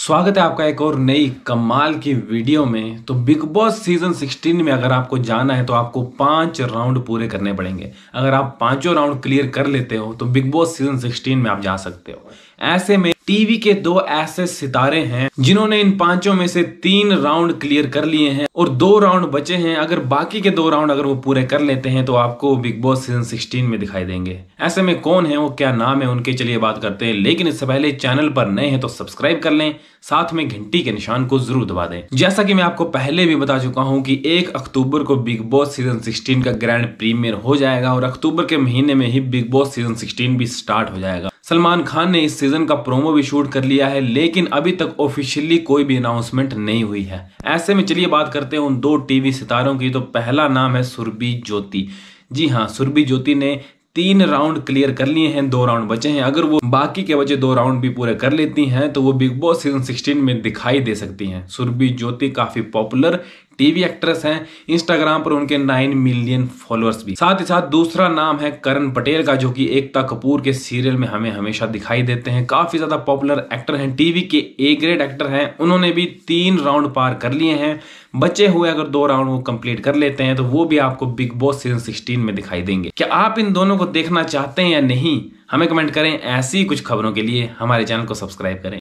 स्वागत है आपका एक और नई कमाल की वीडियो में तो बिग बॉस सीजन 16 में अगर आपको जाना है तो आपको पांच राउंड पूरे करने पड़ेंगे अगर आप पांचों राउंड क्लियर कर लेते हो तो बिग बॉस सीजन 16 में आप जा सकते हो ऐसे में टीवी के दो ऐसे सितारे हैं जिन्होंने इन पांचों में से तीन राउंड क्लियर कर लिए हैं और दो राउंड बचे हैं अगर बाकी के दो राउंड अगर वो पूरे कर लेते हैं तो आपको बिग बॉस सीजन 16 में दिखाई देंगे ऐसे में कौन है वो क्या नाम है उनके चलिए बात करते हैं लेकिन इससे पहले चैनल पर नए हैं तो सब्सक्राइब कर लें साथ में घंटी के निशान को जरूर दबा दें जैसा कि मैं आपको पहले भी बता चुका हूं कि एक अक्टूबर को बिग बॉस सीजन 16 का ग्रैंड प्रीमियर हो जाएगा और अक्टूबर के महीने में ही बिग बॉस सीजन 16 भी स्टार्ट हो जाएगा सलमान खान ने इस सीजन का प्रोमो भी शूट कर लिया है लेकिन अभी तक ऑफिशियली कोई भी अनाउंसमेंट नहीं हुई है ऐसे में चलिए बात करते हैं उन दो टीवी सितारों की तो पहला नाम है सुरभि ज्योति जी हाँ सुरभि ज्योति ने तीन राउंड क्लियर कर लिए हैं दो राउंड बचे हैं अगर वो बाकी के बचे दो राउंड भी पूरे कर लेती हैं तो वो बिग बॉस सीजन 16 में दिखाई दे सकती हैं सुरभि ज्योति काफ़ी पॉपुलर टीवी एक्ट्रेस हैं इंस्टाग्राम पर उनके 9 मिलियन फॉलोअर्स भी साथ ही साथ दूसरा नाम है करण पटेल का जो कि एकता कपूर के सीरियल में हमें हमेशा दिखाई देते हैं काफी ज्यादा पॉपुलर एक्टर हैं टीवी के ए ग्रेड एक्टर हैं उन्होंने भी तीन राउंड पार कर लिए हैं बचे हुए अगर दो राउंड वो कंप्लीट कर लेते हैं तो वो भी आपको बिग बॉस सीजन सिक्सटीन में दिखाई देंगे क्या आप इन दोनों को देखना चाहते हैं या नहीं हमें कमेंट करें ऐसी कुछ खबरों के लिए हमारे चैनल को सब्सक्राइब करें